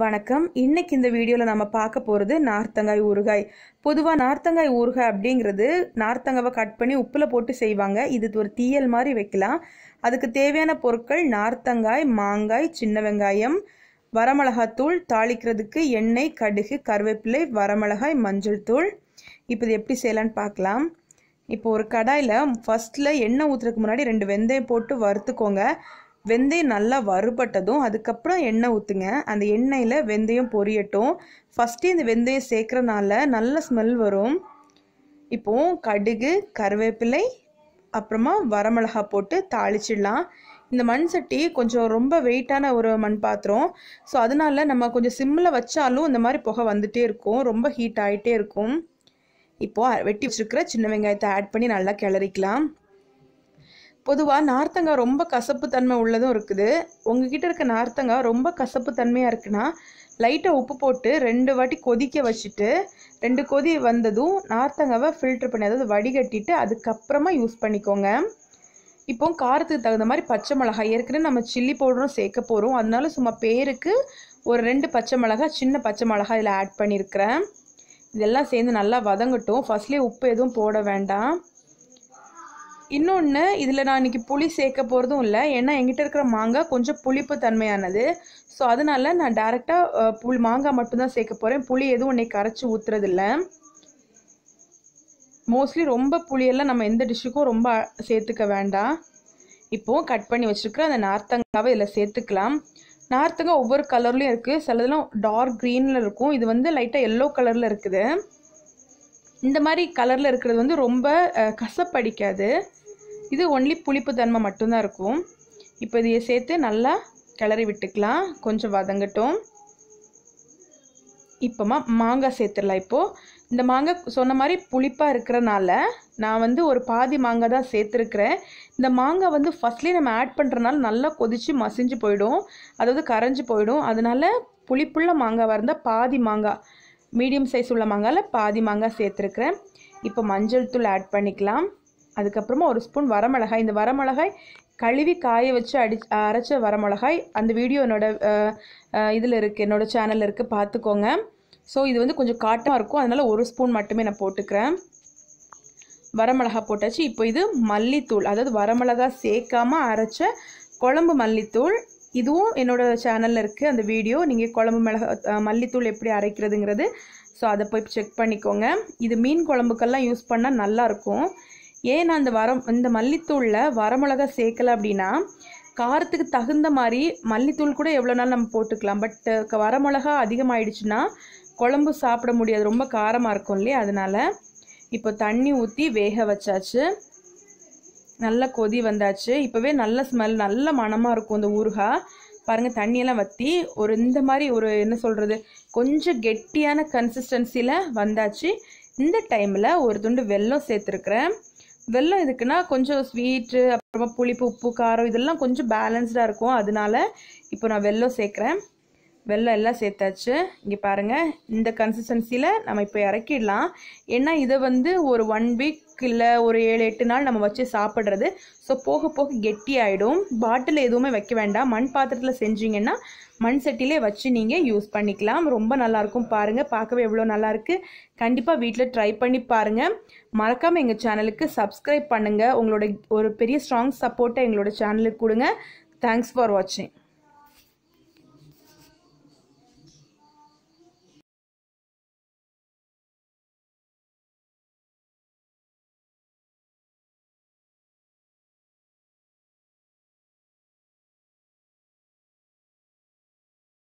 வணக்கம் இன்னைக்கு இந்த வீடியோவில் நம்ம பார்க்க போகிறது நார்த்தங்காய் ஊறுகாய் பொதுவாக நார்த்தங்காய் ஊறுகாய் அப்படிங்கிறது நார்த்தங்காவை கட் பண்ணி உப்பில் போட்டு செய்வாங்க இது ஒரு தீயல் மாதிரி வைக்கலாம் அதுக்கு தேவையான பொருட்கள் நார்த்தங்காய் மாங்காய் சின்ன வெங்காயம் வரமிளகாத்தூள் தாளிக்கிறதுக்கு எண்ணெய் கடுகு கருவேப்பிலை வரமிளகாய் மஞ்சள் தூள் இப்போ இது எப்படி செய்யலான்னு பார்க்கலாம் இப்போ ஒரு கடாயில் ஃபஸ்ட்டில் எண்ணெய் ஊற்றுறதுக்கு முன்னாடி ரெண்டு வெந்தயம் போட்டு வறுத்துக்கோங்க வெந்தயம் நல்லா வறுபட்டதும் அதுக்கப்புறம் எண்ணெய் ஊற்றுங்க அந்த எண்ணெயில் வெந்தயம் பொரியட்டும் ஃபஸ்ட்டு இந்த வெந்தயம் சேர்க்குறனால நல்ல ஸ்மெல் வரும் இப்போது கடுகு கருவேப்பிலை அப்புறமா வரமிளகா போட்டு தாளிச்சிடலாம் இந்த மண் சட்டி கொஞ்சம் ரொம்ப வெயிட்டான ஒரு மண் பாத்திரம் ஸோ அதனால நம்ம கொஞ்சம் சிம்மில் வச்சாலும் இந்த மாதிரி புகை வந்துகிட்டே இருக்கும் ரொம்ப ஹீட் ஆகிட்டே இருக்கும் இப்போது வெட்டி வச்சுருக்கிற சின்ன வெங்காயத்தை ஆட் பண்ணி நல்லா கிளறிக்கலாம் பொதுவாக நார்த்தங்காய் ரொம்ப கசப்பு தன்மை உள்ளதும் இருக்குது உங்ககிட்ட இருக்க நார்த்தங்காய் ரொம்ப கசப்பு தன்மையாக இருக்குன்னா லைட்டாக உப்பு போட்டு ரெண்டு வாட்டி கொதிக்க வச்சுட்டு ரெண்டு கொதி வந்ததும் நார்த்தங்காவை ஃபில்ட்ரு பண்ணி அதாவது வடிகட்டிட்டு அதுக்கப்புறமா யூஸ் பண்ணிக்கோங்க இப்போ காரத்துக்கு தகுந்த மாதிரி பச்சை மிளகாய் ஏற்கனவே நம்ம சில்லி பவுடரும் சேர்க்க போகிறோம் அதனால சும்மா பேருக்கு ஒரு ரெண்டு பச்சை மிளகாய் சின்ன பச்சை மிளகாய் இதில் ஆட் பண்ணியிருக்கிறேன் இதெல்லாம் சேர்ந்து நல்லா வதங்கட்டும் ஃபஸ்ட்லேயே உப்பு எதுவும் போட வேண்டாம் இன்னொன்று இதில் நான் இன்றைக்கி புளி சேர்க்க போகிறதும் இல்லை ஏன்னா எங்கிட்ட இருக்கிற மாங்காய் கொஞ்சம் புளிப்பு தன்மையானது ஸோ அதனால் நான் டேரெக்டாக புல் மாங்காய் மட்டும்தான் சேர்க்க போகிறேன் புளி எதுவும் இன்னைக்கு கரைச்சி ஊற்றுறதில்ல மோஸ்ட்லி ரொம்ப புளியெல்லாம் நம்ம எந்த டிஷ்ஷுக்கும் ரொம்ப சேர்த்துக்க வேண்டாம் இப்போது கட் பண்ணி வச்சுருக்கிற அந்த நார்த்தங்காவை இதில் சேர்த்துக்கலாம் நார்த்தங்காய் ஒவ்வொரு கலர்லேயும் இருக்குது சிலதெல்லாம் டார்க் க்ரீனில் இருக்கும் இது வந்து லைட்டாக எல்லோ கலரில் இருக்குது இந்த மாதிரி கலரில் இருக்கிறது வந்து ரொம்ப கசப்படிக்காது இது ஒன்லி புளிப்பு தன்மை மட்டும்தான் இருக்கும் இப்போ இதையை சேர்த்து நல்லா கிளறி விட்டுக்கலாம் கொஞ்சம் வதங்கட்டும் இப்போமா மாங்காய் சேர்த்துடலாம் இப்போது இந்த மாங்காய் சொன்ன மாதிரி புளிப்பாக இருக்கிறனால நான் வந்து ஒரு பாதி மாங்காய் தான் சேர்த்துருக்குறேன் இந்த மாங்காய் வந்து ஃபஸ்ட்லேயே நம்ம ஆட் பண்ணுறனால நல்லா கொதித்து மசிஞ்சு போயிடும் அதாவது கரைஞ்சி போயிடும் அதனால புளிப்புள்ள மாங்காவாக இருந்தால் பாதி மாங்காய் மீடியம் சைஸ் உள்ள மாங்காயில் பாதி மாங்காய் சேர்த்துருக்குறேன் இப்போ மஞ்சள் தூள் ஆட் பண்ணிக்கலாம் அதுக்கப்புறமா ஒரு ஸ்பூன் வரமிளகாய் இந்த வரமிளகாய் கழுவி காய வச்சு அடி அரைச்ச வரமிளகாய் அந்த வீடியோ என்னோடய இதில் இருக்குது என்னோடய சேனலில் இருக்குது பார்த்துக்கோங்க ஸோ இது வந்து கொஞ்சம் காட்டமாக இருக்கும் அதனால் ஒரு ஸ்பூன் மட்டுமே நான் போட்டுக்கிறேன் வரமிளகாய் போட்டாச்சு இப்போ இது மல்லித்தூள் அதாவது வரமிளகா சேர்க்காமல் அரைச்ச குழம்பு மல்லித்தூள் இதுவும் என்னோடய சேனலில் இருக்குது அந்த வீடியோ நீங்கள் குழம்பு மிளகா மல்லித்தூள் எப்படி அரைக்கிறதுங்கிறது ஸோ அதை போய் செக் பண்ணிக்கோங்க இது மீன் குழம்புக்கெல்லாம் யூஸ் பண்ணால் நல்லாயிருக்கும் ஏன் நான் வரம் இந்த மல்லித்தூளில் வரமிளகா சேர்க்கல அப்படின்னா காரத்துக்கு தகுந்த மாதிரி மல்லித்தூள் கூட எவ்வளோ நாள் நம்ம போட்டுக்கலாம் பட் வரமிளகா அதிகமாகிடுச்சுன்னா குழம்பு சாப்பிட முடியாது ரொம்ப காரமாக இருக்கும் இல்லையா அதனால் இப்போ தண்ணி ஊற்றி வேக வச்சாச்சு நல்லா கொதி வந்தாச்சு இப்போவே நல்ல ஸ்மெல் நல்ல மனமாக இருக்கும் இந்த ஊறுகாய் பாருங்கள் தண்ணியெல்லாம் வற்றி ஒரு இந்த மாதிரி ஒரு என்ன சொல்கிறது கொஞ்சம் கெட்டியான கன்சிஸ்டன்சியில் வந்தாச்சு இந்த டைமில் ஒரு துண்டு வெல்லம் சேர்த்துருக்குறேன் வெள்ளம் எதுக்குன்னா கொஞ்சம் ஸ்வீட்டு அப்புறமா புளிப்பு உப்பு காரம் இதெல்லாம் கொஞ்சம் பேலன்ஸ்டாக இருக்கும் அதனால இப்போ நான் வெள்ளம் சேர்க்குறேன் வெள்ளம் எல்லாம் சேர்த்தாச்சு இங்கே பாருங்கள் இந்த கன்சிஸ்டன்சியில் நம்ம இப்போ இறக்கிடலாம் ஏன்னா இதை வந்து ஒரு ஒன் வீக் இல்லை ஒரு ஏழு எட்டு நாள் நம்ம வச்சு சாப்பிட்றது ஸோ போக போக கெட்டி ஆகிடும் பாட்டில் எதுவுமே வைக்க வேண்டாம் மண் பாத்திரத்தில் செஞ்சீங்கன்னா மண் சட்டிலே வச்சு நீங்கள் யூஸ் பண்ணிக்கலாம் ரொம்ப நல்லாயிருக்கும் பாருங்கள் பார்க்கவே எவ்வளோ நல்லாயிருக்கு கண்டிப்பாக வீட்டில் ட்ரை பண்ணி பாருங்கள் மறக்காமல் எங்கள் சேனலுக்கு சப்ஸ்கிரைப் பண்ணுங்கள் உங்களோட ஒரு பெரிய ஸ்ட்ராங் சப்போர்ட்டை எங்களோட சேனலுக்கு கொடுங்க தேங்க்ஸ் ஃபார் வாட்சிங்